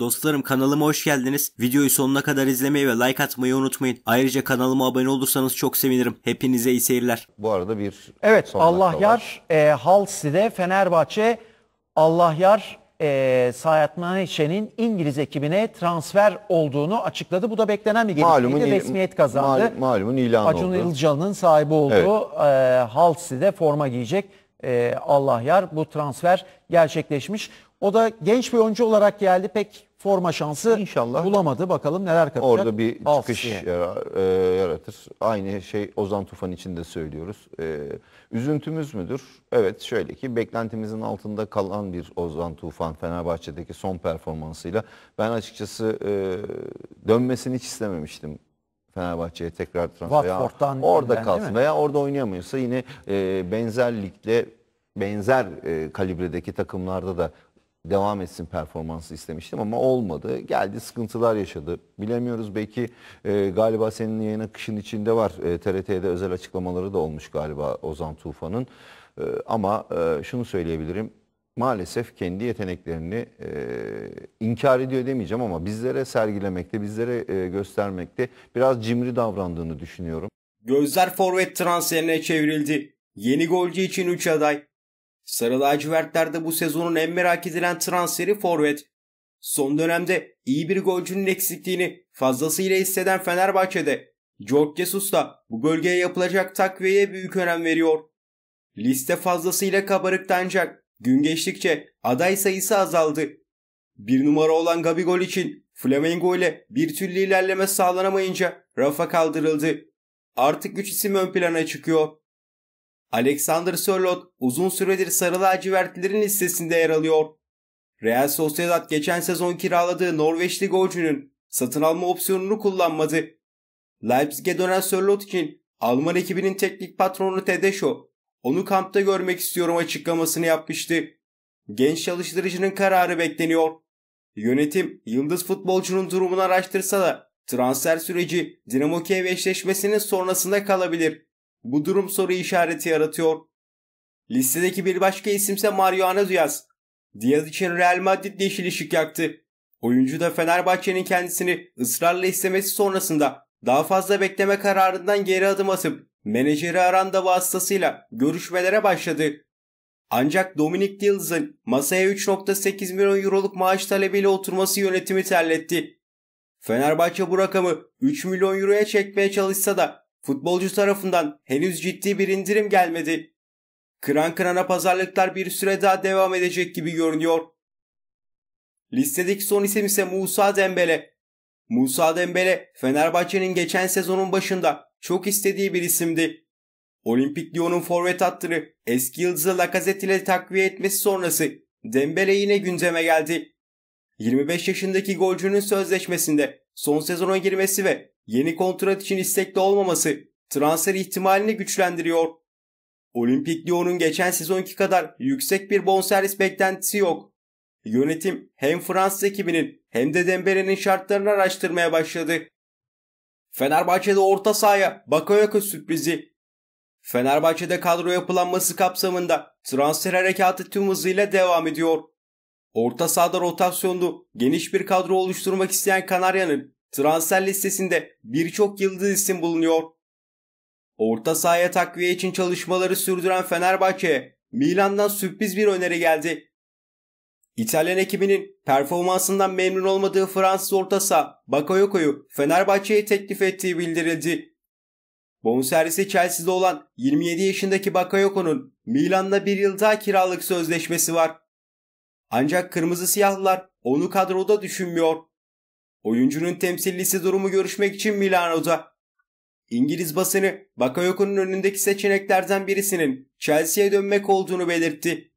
Dostlarım kanalıma hoş geldiniz. Videoyu sonuna kadar izlemeyi ve like atmayı unutmayın. Ayrıca kanalıma abone olursanız çok sevinirim. Hepinize iyi seyirler. Bu arada bir Evet son Allah yar e, Halsi'de Fenerbahçe Allah yar e, Sayat Maneşe'nin İngiliz ekibine transfer olduğunu açıkladı. Bu da beklenen bir Malumun gelişmeydi. Resmiyet kazandı. mal- malumun ilanı Acun oldu. Ilıcalı'nın sahibi olduğu e, Halsi'de forma giyecek. E, Allah yar bu transfer gerçekleşmiş. O da genç bir oyuncu olarak geldi. Pek forma şansı İnşallah. bulamadı. Bakalım neler kapacak. Orada bir çıkış yarar, e, e, yaratır. Aynı şey Ozan Tufan için de söylüyoruz. E, üzüntümüz müdür? Evet şöyle ki beklentimizin altında kalan bir Ozan Tufan Fenerbahçe'deki son performansıyla ben açıkçası dönmesini hiç istememiştim Fenerbahçe'ye tekrar transfer. orada kalsın veya orada oynayamıyorsa yine benzerlikle benzer kalibredeki takımlarda da devam etsin performansı istemiştim ama olmadı. Geldi sıkıntılar yaşadı. Bilemiyoruz belki e, galiba senin yayın akışın içinde var. E, TRT'de özel açıklamaları da olmuş galiba Ozan Tufan'ın. E, ama e, şunu söyleyebilirim. Maalesef kendi yeteneklerini e, inkar ediyor demeyeceğim ama bizlere sergilemekte, bizlere e, göstermekte biraz cimri davrandığını düşünüyorum. Gözler forvet transferine çevrildi. Yeni golcü için 3 aday Sarı lacivertlerde bu sezonun en merak edilen transferi forvet. Son dönemde iyi bir golcünün eksikliğini fazlasıyla hisseden Fenerbahçe'de Jorge Jesus da bu bölgeye yapılacak takviyeye büyük önem veriyor. Liste fazlasıyla kabarıktı ancak gün geçtikçe aday sayısı azaldı. Bir numara olan Gabigol için Flamengo ile bir türlü ilerleme sağlanamayınca rafa kaldırıldı. Artık üç isim ön plana çıkıyor. Alexander Sörlot uzun süredir sarı lacivertlilerin listesinde yer alıyor. Real Sociedad geçen sezon kiraladığı Norveçli golcünün satın alma opsiyonunu kullanmadı. Leipzig'e dönen Sörlot için Alman ekibinin teknik patronu Tedesco, onu kampta görmek istiyorum açıklamasını yapmıştı. Genç çalıştırıcının kararı bekleniyor. Yönetim yıldız futbolcunun durumunu araştırsa da transfer süreci Dinamo Kiev eşleşmesinin sonrasında kalabilir. Bu durum soru işareti yaratıyor. Listedeki bir başka isimse Mario Diaz. Diaz için Real Madrid yeşil ışık yaktı. Oyuncu da Fenerbahçe'nin kendisini ısrarla istemesi sonrasında daha fazla bekleme kararından geri adım atıp menajeri Aranda vasıtasıyla görüşmelere başladı. Ancak Dominic Dills'ın masaya 3.8 milyon euroluk maaş talebiyle oturması yönetimi terletti. Fenerbahçe bu rakamı 3 milyon euroya çekmeye çalışsa da Futbolcu tarafından henüz ciddi bir indirim gelmedi. Kıran kırana pazarlıklar bir süre daha devam edecek gibi görünüyor. Listedeki son isim ise Musa Dembele. Musa Dembele Fenerbahçe'nin geçen sezonun başında çok istediği bir isimdi. Olimpik Lyon'un forvet attırı, eski yıldızı Lacazette ile takviye etmesi sonrası Dembele yine gündeme geldi. 25 yaşındaki golcünün sözleşmesinde son sezona girmesi ve yeni kontrat için istekli olmaması transfer ihtimalini güçlendiriyor. Olimpik Lyon'un geçen sezonki kadar yüksek bir bonservis beklentisi yok. Yönetim hem Fransız ekibinin hem de Dembele'nin şartlarını araştırmaya başladı. Fenerbahçe'de orta sahaya Bakayoko sürprizi. Fenerbahçe'de kadro yapılanması kapsamında transfer harekatı tüm hızıyla devam ediyor. Orta sahada rotasyonlu geniş bir kadro oluşturmak isteyen Kanarya'nın Transfer listesinde birçok yıldız isim bulunuyor. Orta sahaya takviye için çalışmaları sürdüren Fenerbahçe, Milan'dan sürpriz bir öneri geldi. İtalyan ekibinin performansından memnun olmadığı Fransız orta saha Bakayoko'yu Fenerbahçe'ye teklif ettiği bildirildi. Bonservisi Chelsea'de olan 27 yaşındaki Bakayoko'nun Milan'da bir yıl daha kiralık sözleşmesi var. Ancak kırmızı siyahlılar onu kadroda düşünmüyor. Oyuncunun temsillisi durumu görüşmek için Milano'da. İngiliz basını Bakayoko'nun önündeki seçeneklerden birisinin Chelsea'ye dönmek olduğunu belirtti.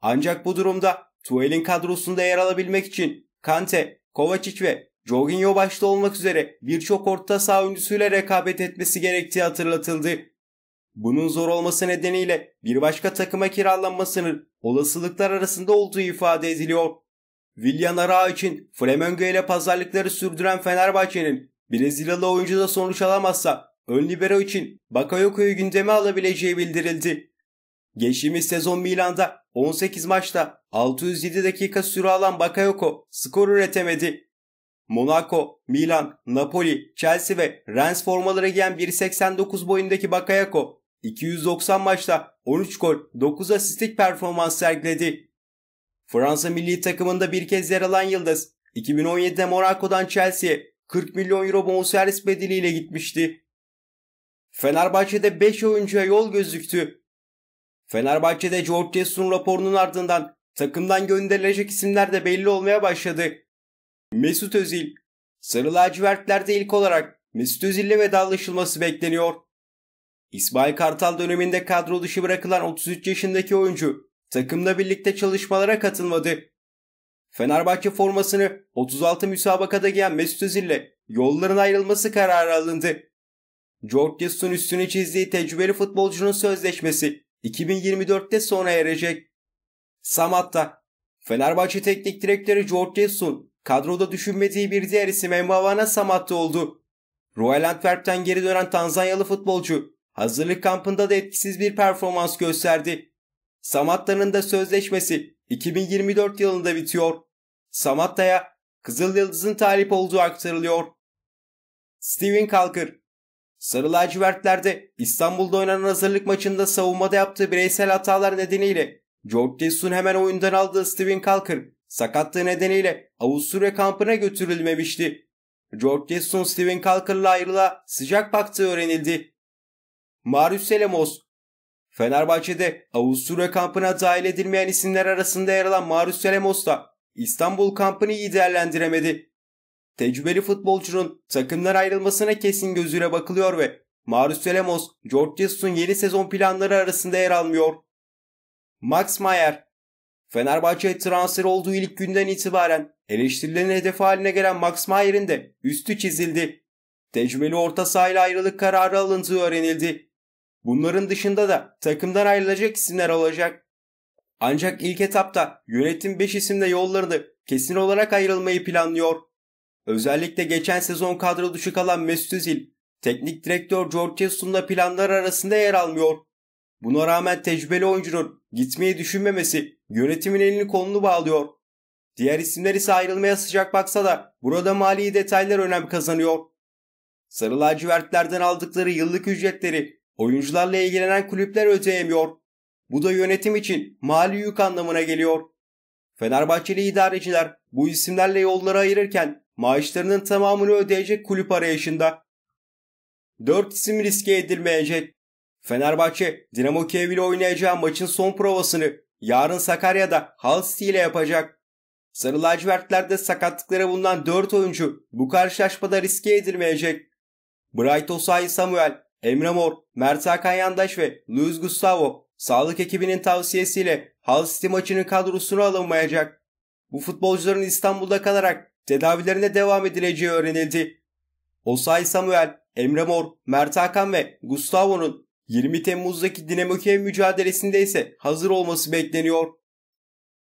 Ancak bu durumda Tuel'in kadrosunda yer alabilmek için Kante, Kovacic ve Jorginho başta olmak üzere birçok orta saha oyuncusuyla rekabet etmesi gerektiği hatırlatıldı. Bunun zor olması nedeniyle bir başka takıma kiralanmasının olasılıklar arasında olduğu ifade ediliyor. William Arao için Flamengo ile pazarlıkları sürdüren Fenerbahçe'nin Brezilyalı oyuncu da sonuç alamazsa ön libero için Bakayoko'yu gündeme alabileceği bildirildi. Geçtiğimiz sezon Milan'da 18 maçta 607 dakika süre alan Bakayoko skor üretemedi. Monaco, Milan, Napoli, Chelsea ve Rennes formaları giyen 1.89 boyundaki Bakayoko 290 maçta 13 gol 9 asistlik performans sergiledi. Fransa milli takımında bir kez yer alan Yıldız, 2017'de Monaco'dan Chelsea'ye 40 milyon euro bonservis bedeliyle gitmişti. Fenerbahçe'de 5 oyuncuya yol gözüktü. Fenerbahçe'de George Jesus'un raporunun ardından takımdan gönderilecek isimler de belli olmaya başladı. Mesut Özil, Sarı lacivertlerde ilk olarak Mesut Özil'le vedalaşılması bekleniyor. İsmail Kartal döneminde kadro dışı bırakılan 33 yaşındaki oyuncu takımla birlikte çalışmalara katılmadı. Fenerbahçe formasını 36 müsabakada giyen Mesut Özil'le yolların ayrılması kararı alındı. Georges'un üstünü çizdiği tecrübeli futbolcunun sözleşmesi 2024'te sona erecek. Samat'ta Fenerbahçe Teknik Direktörü Georges'un kadroda düşünmediği bir diğer isim Mbavana Samat'ta oldu. Royal Antwerp'ten geri dönen Tanzanyalı futbolcu hazırlık kampında da etkisiz bir performans gösterdi. Samatta'nın da sözleşmesi 2024 yılında bitiyor. Samatta'ya Kızıl Yıldız'ın talip olduğu aktarılıyor. Steven Kalkır Sarı lacivertlerde İstanbul'da oynanan hazırlık maçında savunmada yaptığı bireysel hatalar nedeniyle George Jesus'un hemen oyundan aldığı Steven Kalkır sakatlığı nedeniyle Avusturya kampına götürülmemişti. George Jesus'un Steven Kalkır'la ayrılığa sıcak baktığı öğrenildi. Marius Selemos Fenerbahçe'de Avusturya kampına dahil edilmeyen isimler arasında yer alan Marus Selemos da İstanbul kampını iyi değerlendiremedi. Tecrübeli futbolcunun takımlar ayrılmasına kesin gözüyle bakılıyor ve Marus Selemos, George Jesus'un yeni sezon planları arasında yer almıyor. Max Mayer Fenerbahçe transfer olduğu ilk günden itibaren eleştirilerin hedefi haline gelen Max Mayer'in de üstü çizildi. Tecrübeli orta sahayla ayrılık kararı alındığı öğrenildi. Bunların dışında da takımdan ayrılacak isimler olacak. Ancak ilk etapta yönetim 5 isimle yollarını kesin olarak ayrılmayı planlıyor. Özellikle geçen sezon kadro dışı kalan Mesut Özil, teknik direktör George Jesus'un planlar arasında yer almıyor. Buna rağmen tecrübeli oyuncunun gitmeyi düşünmemesi yönetimin elini kolunu bağlıyor. Diğer isimler ise ayrılmaya sıcak baksa da burada mali detaylar önem kazanıyor. Sarı lacivertlerden aldıkları yıllık ücretleri Oyuncularla ilgilenen kulüpler ödeyemiyor. Bu da yönetim için mali yük anlamına geliyor. Fenerbahçeli idareciler bu isimlerle yolları ayırırken maaşlarının tamamını ödeyecek kulüp arayışında. dört isim riske edilmeyecek. Fenerbahçe Dinamo Kiev ile oynayacağı maçın son provasını yarın Sakarya'da Hull City ile yapacak. Sarı lacivertlerde sakatlıkları bulunan 4 oyuncu bu karşılaşmada riske edilmeyecek. Bright Osay Samuel Emre Mor, Mert Hakan Yandaş ve Luis Gustavo sağlık ekibinin tavsiyesiyle Hal City maçının kadrosuna alınmayacak. Bu futbolcuların İstanbul'da kalarak tedavilerine devam edileceği öğrenildi. Osay Samuel, Emre Mor, Mert Hakan ve Gustavo'nun 20 Temmuz'daki Dinamo Kiev mücadelesinde ise hazır olması bekleniyor.